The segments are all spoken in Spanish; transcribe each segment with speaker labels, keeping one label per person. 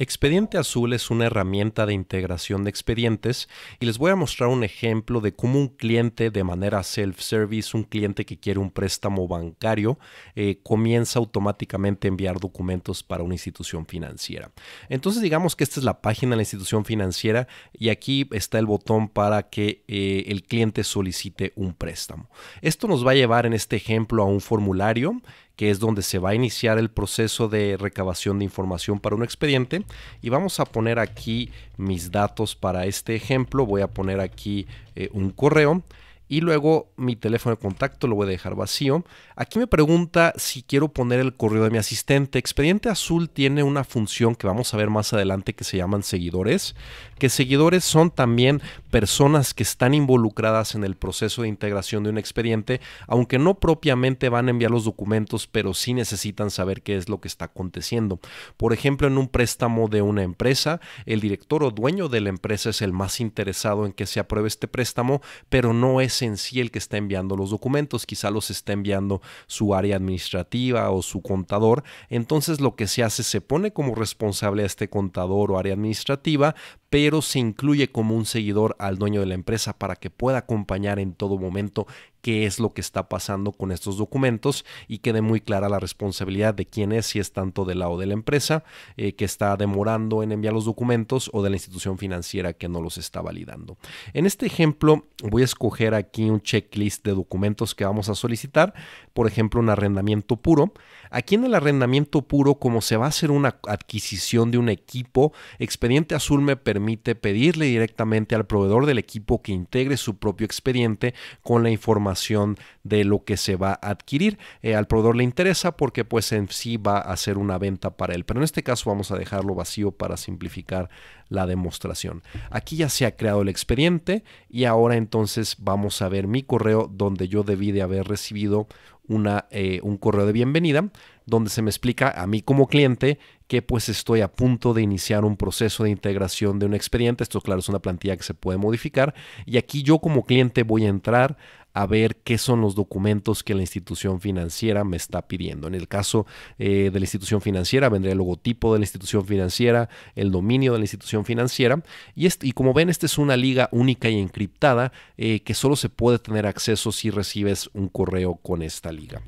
Speaker 1: Expediente Azul es una herramienta de integración de expedientes y les voy a mostrar un ejemplo de cómo un cliente de manera self-service, un cliente que quiere un préstamo bancario, eh, comienza automáticamente a enviar documentos para una institución financiera. Entonces digamos que esta es la página de la institución financiera y aquí está el botón para que eh, el cliente solicite un préstamo. Esto nos va a llevar en este ejemplo a un formulario que es donde se va a iniciar el proceso de recabación de información para un expediente. Y vamos a poner aquí mis datos para este ejemplo. Voy a poner aquí eh, un correo y luego mi teléfono de contacto lo voy a dejar vacío. Aquí me pregunta si quiero poner el correo de mi asistente. Expediente Azul tiene una función que vamos a ver más adelante que se llaman seguidores, que seguidores son también personas que están involucradas en el proceso de integración de un expediente, aunque no propiamente van a enviar los documentos, pero sí necesitan saber qué es lo que está aconteciendo. Por ejemplo, en un préstamo de una empresa, el director o dueño de la empresa es el más interesado en que se apruebe este préstamo, pero no es en sí el que está enviando los documentos, quizá los está enviando su área administrativa o su contador, entonces lo que se hace se pone como responsable a este contador o área administrativa pero se incluye como un seguidor al dueño de la empresa para que pueda acompañar en todo momento qué es lo que está pasando con estos documentos y quede muy clara la responsabilidad de quién es, si es tanto del lado de la empresa eh, que está demorando en enviar los documentos o de la institución financiera que no los está validando. En este ejemplo voy a escoger aquí un checklist de documentos que vamos a solicitar, por ejemplo un arrendamiento puro. Aquí en el arrendamiento puro, como se va a hacer una adquisición de un equipo, Expediente Azul me permite pedirle directamente al proveedor del equipo que integre su propio expediente con la información de lo que se va a adquirir. Eh, al proveedor le interesa porque pues en sí va a hacer una venta para él, pero en este caso vamos a dejarlo vacío para simplificar la demostración. Aquí ya se ha creado el expediente y ahora entonces vamos a ver mi correo donde yo debí de haber recibido una, eh, un correo de bienvenida donde se me explica a mí como cliente que pues estoy a punto de iniciar un proceso de integración de un expediente. Esto claro es una plantilla que se puede modificar y aquí yo como cliente voy a entrar a ver qué son los documentos que la institución financiera me está pidiendo. En el caso eh, de la institución financiera, vendría el logotipo de la institución financiera, el dominio de la institución financiera. Y, como ven, esta es una liga única y encriptada eh, que solo se puede tener acceso si recibes un correo con esta liga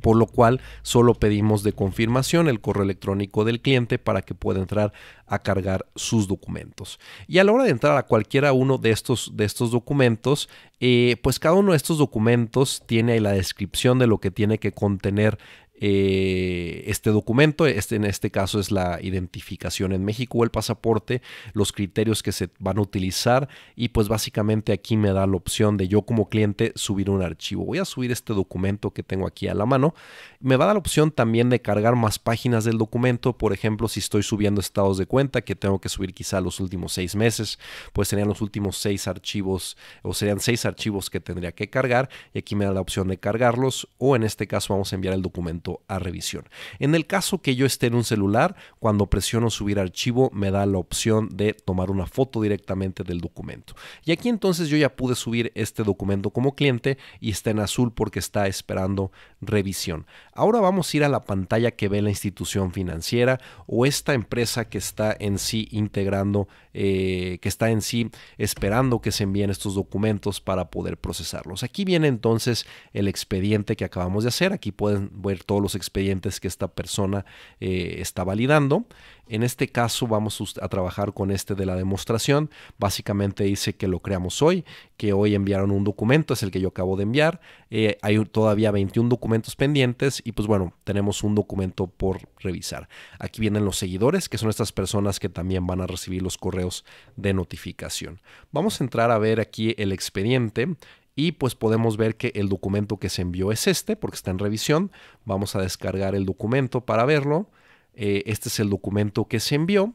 Speaker 1: por lo cual solo pedimos de confirmación el correo electrónico del cliente para que pueda entrar a cargar sus documentos. Y a la hora de entrar a cualquiera uno de estos, de estos documentos, eh, pues cada uno de estos documentos tiene la descripción de lo que tiene que contener eh, este documento, este, en este caso es la identificación en México o el pasaporte, los criterios que se van a utilizar y pues básicamente aquí me da la opción de yo como cliente subir un archivo. Voy a subir este documento que tengo aquí a la mano. Me va a dar la opción también de cargar más páginas del documento, por ejemplo, si estoy subiendo estados de cuenta que tengo que subir quizá los últimos seis meses, pues serían los últimos seis archivos o serían seis archivos que tendría que cargar y aquí me da la opción de cargarlos o en este caso vamos a enviar el documento a revisión. En el caso que yo esté en un celular, cuando presiono subir archivo me da la opción de tomar una foto directamente del documento. Y aquí entonces yo ya pude subir este documento como cliente y está en azul porque está esperando revisión. Ahora vamos a ir a la pantalla que ve la institución financiera o esta empresa que está en sí integrando, eh, que está en sí esperando que se envíen estos documentos para poder procesarlos. Aquí viene entonces el expediente que acabamos de hacer. Aquí pueden ver todo los expedientes que esta persona eh, está validando. En este caso vamos a trabajar con este de la demostración. Básicamente dice que lo creamos hoy, que hoy enviaron un documento, es el que yo acabo de enviar. Eh, hay todavía 21 documentos pendientes y pues bueno, tenemos un documento por revisar. Aquí vienen los seguidores, que son estas personas que también van a recibir los correos de notificación. Vamos a entrar a ver aquí el expediente y pues podemos ver que el documento que se envió es este porque está en revisión. Vamos a descargar el documento para verlo. Eh, este es el documento que se envió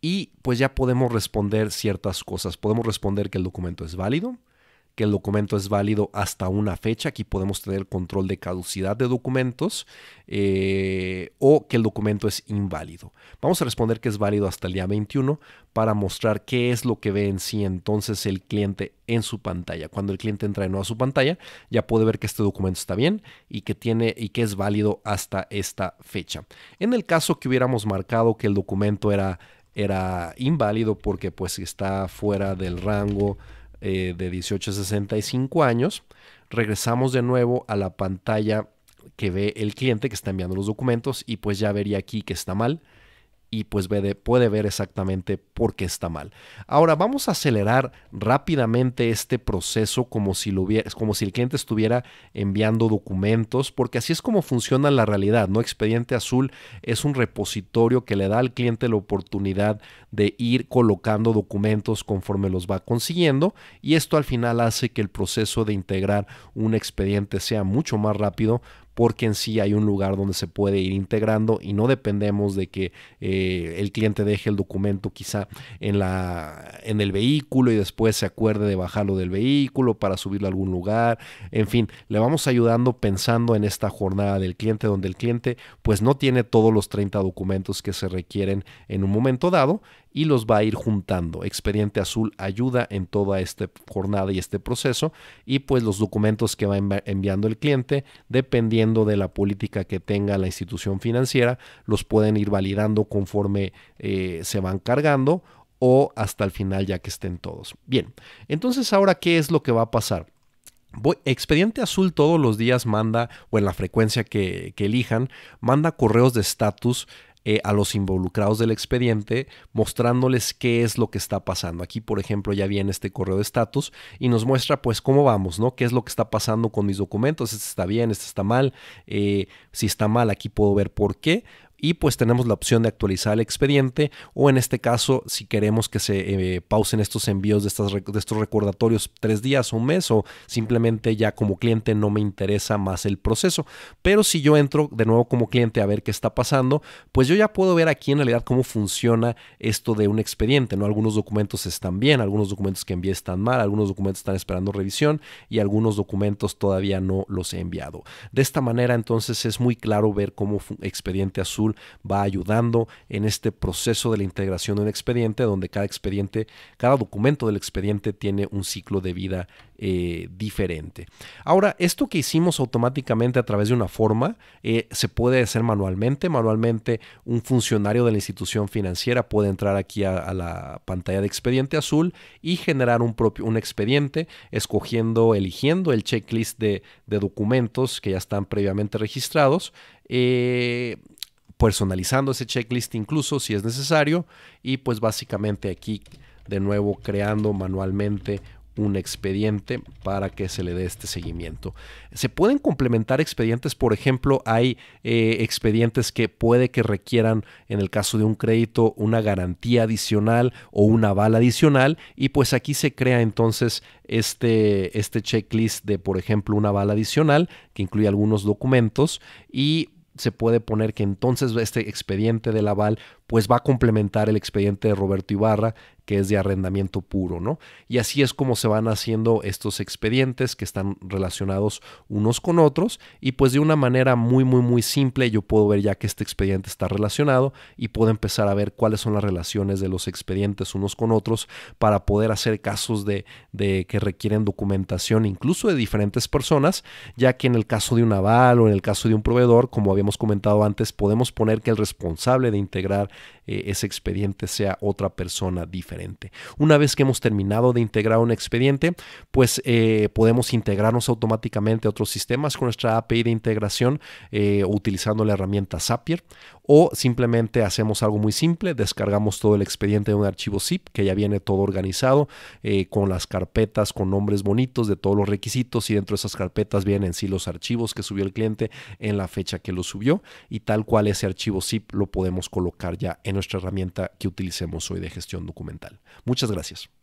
Speaker 1: y pues ya podemos responder ciertas cosas. Podemos responder que el documento es válido, que el documento es válido hasta una fecha. Aquí podemos tener control de caducidad de documentos eh, o que el documento es inválido. Vamos a responder que es válido hasta el día 21 para mostrar qué es lo que ve en sí entonces el cliente en su pantalla. Cuando el cliente entra de nuevo a su pantalla, ya puede ver que este documento está bien y que tiene y que es válido hasta esta fecha. En el caso que hubiéramos marcado que el documento era era inválido porque pues está fuera del rango eh, de 18 a 65 años. Regresamos de nuevo a la pantalla que ve el cliente que está enviando los documentos y pues ya vería aquí que está mal y pues puede ver exactamente por qué está mal. Ahora vamos a acelerar rápidamente este proceso como si, lo como si el cliente estuviera enviando documentos, porque así es como funciona la realidad. ¿no? Expediente Azul es un repositorio que le da al cliente la oportunidad de ir colocando documentos conforme los va consiguiendo y esto al final hace que el proceso de integrar un expediente sea mucho más rápido porque en sí hay un lugar donde se puede ir integrando y no dependemos de que eh, el cliente deje el documento quizá en, la, en el vehículo y después se acuerde de bajarlo del vehículo para subirlo a algún lugar. En fin, le vamos ayudando pensando en esta jornada del cliente donde el cliente pues no tiene todos los 30 documentos que se requieren en un momento dado y los va a ir juntando. Expediente Azul ayuda en toda esta jornada y este proceso y pues los documentos que va enviando el cliente, dependiendo de la política que tenga la institución financiera, los pueden ir validando conforme eh, se van cargando o hasta el final ya que estén todos. Bien, entonces ahora, ¿qué es lo que va a pasar? Expediente Azul todos los días manda, o en la frecuencia que, que elijan, manda correos de estatus eh, a los involucrados del expediente mostrándoles qué es lo que está pasando. Aquí, por ejemplo, ya viene este correo de estatus y nos muestra pues cómo vamos, ¿no? ¿Qué es lo que está pasando con mis documentos? Este está bien, este está mal. Eh, si está mal, aquí puedo ver por qué y pues tenemos la opción de actualizar el expediente o en este caso si queremos que se eh, pausen estos envíos de, estas, de estos recordatorios tres días o un mes o simplemente ya como cliente no me interesa más el proceso. Pero si yo entro de nuevo como cliente a ver qué está pasando, pues yo ya puedo ver aquí en realidad cómo funciona esto de un expediente, ¿no? Algunos documentos están bien, algunos documentos que envié están mal, algunos documentos están esperando revisión y algunos documentos todavía no los he enviado. De esta manera entonces es muy claro ver cómo expediente azul va ayudando en este proceso de la integración de un expediente, donde cada expediente, cada documento del expediente tiene un ciclo de vida eh, diferente. Ahora, esto que hicimos automáticamente a través de una forma eh, se puede hacer manualmente. Manualmente, un funcionario de la institución financiera puede entrar aquí a, la pantalla de expediente azul y generar un propio un expediente, escogiendo, eligiendo el checklist de, documentos que ya están previamente registrados. Eh, personalizando ese checklist incluso si es necesario y pues básicamente aquí de nuevo creando manualmente un expediente para que se le dé este seguimiento. Se pueden complementar expedientes, por ejemplo, hay eh, expedientes que puede que requieran, en el caso de un crédito, una garantía adicional o un aval adicional, y pues aquí se crea entonces este, este checklist de, por ejemplo, una aval adicional que incluye algunos documentos y se puede poner que entonces este expediente del aval pues va a complementar el expediente de Roberto Ibarra, que es de arrendamiento puro, ¿no? Y así es como se van haciendo estos expedientes que están relacionados unos con otros y pues de una manera muy, muy, muy simple yo puedo ver ya que este expediente está relacionado y puedo empezar a ver cuáles son las relaciones de los expedientes unos con otros para poder hacer casos de, de que requieren documentación incluso de diferentes personas, ya que en el caso de un aval o en el caso de un proveedor, como habíamos comentado antes, podemos poner que el responsable de integrar eh, ese expediente sea otra persona diferente. Una vez que hemos terminado de integrar un expediente, pues eh, podemos integrarnos automáticamente a otros sistemas con nuestra API de integración eh, utilizando la herramienta Zapier o simplemente hacemos algo muy simple, descargamos todo el expediente de un archivo zip que ya viene todo organizado eh, con las carpetas, con nombres bonitos de todos los requisitos y dentro de esas carpetas vienen sí los archivos que subió el cliente en la fecha que lo subió y tal cual ese archivo zip lo podemos colocar ya en nuestra herramienta que utilicemos hoy de gestión documental. Muchas gracias.